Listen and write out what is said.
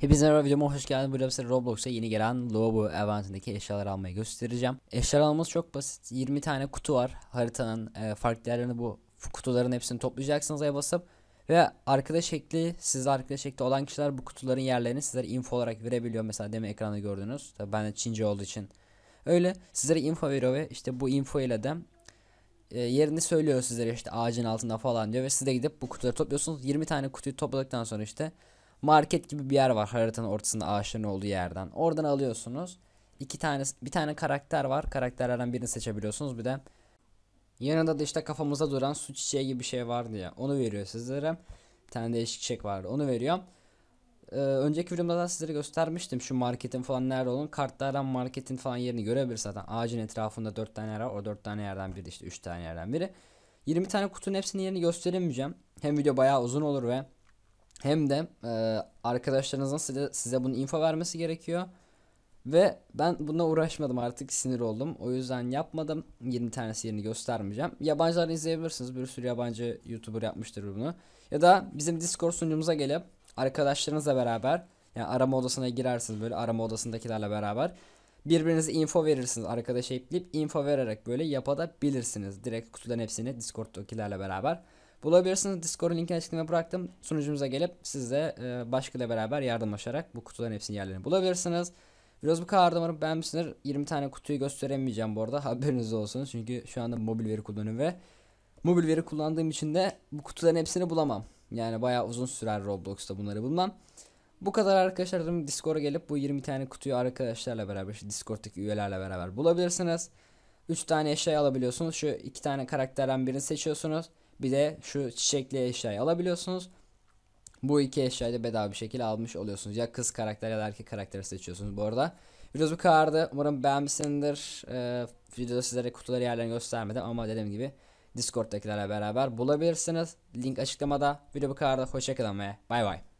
Hepinize merhaba videoma hoş geldiniz. Burada size Roblox'a yeni gelen Lobo eventindeki eşyaları almayı göstereceğim. Eşyalar alması çok basit. 20 tane kutu var. Haritanın e, farklı yerlerini bu kutuların hepsini toplayacaksınız A'ya basıp. Ve arkadaş şekli, sizde arkadaş şekli olan kişiler bu kutuların yerlerini sizlere info olarak verebiliyor. Mesela demin ekranda gördünüz. Tabii ben de Çince olduğu için. Öyle sizlere info veriyor ve işte bu info ile de e, yerini söylüyor sizlere işte ağacın altında falan diyor. Ve siz de gidip bu kutuları topluyorsunuz. 20 tane kutuyu topladıktan sonra işte market gibi bir yer var haritanın ortasında ağaçların olduğu yerden. Oradan alıyorsunuz. İki tane bir tane karakter var. Karakterlerden birini seçebiliyorsunuz. Bir de yanında da işte kafamıza duran su çiçeği gibi bir şey vardı ya. Onu veriyor sizlere. Bir tane değişik çiçek vardı. Onu veriyor. Ee, önceki videomda da sizlere göstermiştim şu marketin falan nerede olun Kartlardan marketin falan yerini görebilir zaten. Ağacın etrafında 4 tane yer var. O 4 tane yerden biri işte 3 tane yerden biri. 20 tane kutunun hepsinin yerini gösteremeyeceğim. Hem video bayağı uzun olur ve hem de e, arkadaşlarınızın size, size bunu info vermesi gerekiyor. Ve ben buna uğraşmadım artık sinir oldum. O yüzden yapmadım. 20 tanesi yerini göstermeyeceğim. Yabancılar izleyebilirsiniz. Bir sürü yabancı YouTuber yapmıştır bunu. Ya da bizim Discord sunucumuza gelip arkadaşlarınızla beraber yani arama odasına girersiniz böyle arama odasındakilerle beraber. Birbirinize info verirsiniz. Arkadaşa ekleyip info vererek böyle yapabilirsiniz. Direkt kutudan hepsini Discord'dakilerle beraber. Bulabilirsiniz. Discord'un linkini açıklamaya bıraktım. Sunucumuza gelip siz de e, başkayla beraber yardımlaşarak bu kutuların hepsinin yerlerini bulabilirsiniz. Biraz bu kadar umarım beğenmişsinizdir. 20 tane kutuyu gösteremeyeceğim bu arada haberiniz olsun. Çünkü şu anda mobil veri kullanıyorum ve mobil veri kullandığım için de bu kutuların hepsini bulamam. Yani bayağı uzun sürer Roblox'ta bunları bulmam. Bu kadar arkadaşlar dedim Discord'a gelip bu 20 tane kutuyu arkadaşlarla beraber işte Discord'daki üyelerle beraber bulabilirsiniz. 3 tane eşya alabiliyorsunuz. Şu 2 tane karakterden birini seçiyorsunuz. Bir de şu çiçekli eşyayı alabiliyorsunuz. Bu iki eşyayı da bedava bir şekilde almış oluyorsunuz. Ya kız karakter ya da erkek karakteri seçiyorsunuz bu arada. Videosu bu kadardı. Umarım beğenmişsinizdir. Ee, videoda sizlere kutuları yerlerini göstermedim ama dediğim gibi Discord'dakilerle beraber bulabilirsiniz. Link açıklamada. Video bu kadardı. Hoşçakalın ve bay bay.